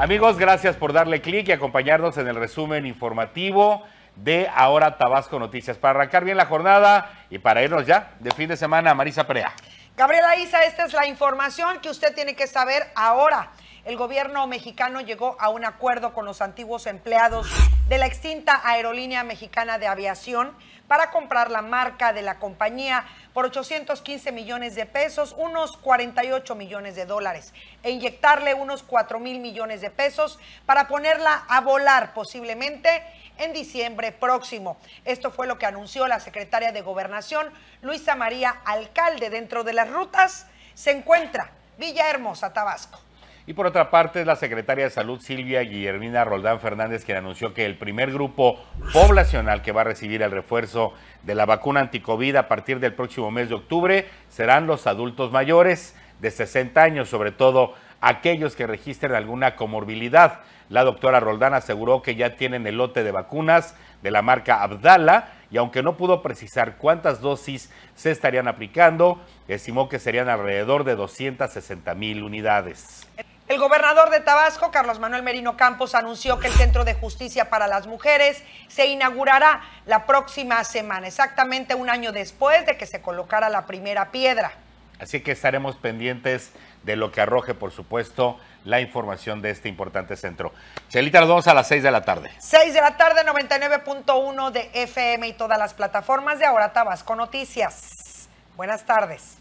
Amigos, gracias por darle clic y acompañarnos en el resumen informativo de Ahora Tabasco Noticias. Para arrancar bien la jornada y para irnos ya de fin de semana, Marisa Prea. Gabriela Isa, esta es la información que usted tiene que saber ahora el gobierno mexicano llegó a un acuerdo con los antiguos empleados de la extinta Aerolínea Mexicana de Aviación para comprar la marca de la compañía por 815 millones de pesos, unos 48 millones de dólares, e inyectarle unos 4 mil millones de pesos para ponerla a volar posiblemente en diciembre próximo. Esto fue lo que anunció la secretaria de Gobernación, Luisa María Alcalde. Dentro de las rutas se encuentra Villahermosa, Tabasco. Y por otra parte, la secretaria de Salud, Silvia Guillermina Roldán Fernández, quien anunció que el primer grupo poblacional que va a recibir el refuerzo de la vacuna anticovid a partir del próximo mes de octubre serán los adultos mayores de 60 años, sobre todo aquellos que registren alguna comorbilidad. La doctora Roldán aseguró que ya tienen el lote de vacunas de la marca Abdala y aunque no pudo precisar cuántas dosis se estarían aplicando, estimó que serían alrededor de 260 mil unidades. El gobernador de Tabasco, Carlos Manuel Merino Campos, anunció que el Centro de Justicia para las Mujeres se inaugurará la próxima semana, exactamente un año después de que se colocara la primera piedra. Así que estaremos pendientes de lo que arroje, por supuesto, la información de este importante centro. Chelita, nos vemos a las 6 de la tarde. 6 de la tarde, 99.1 de FM y todas las plataformas de Ahora Tabasco Noticias. Buenas tardes.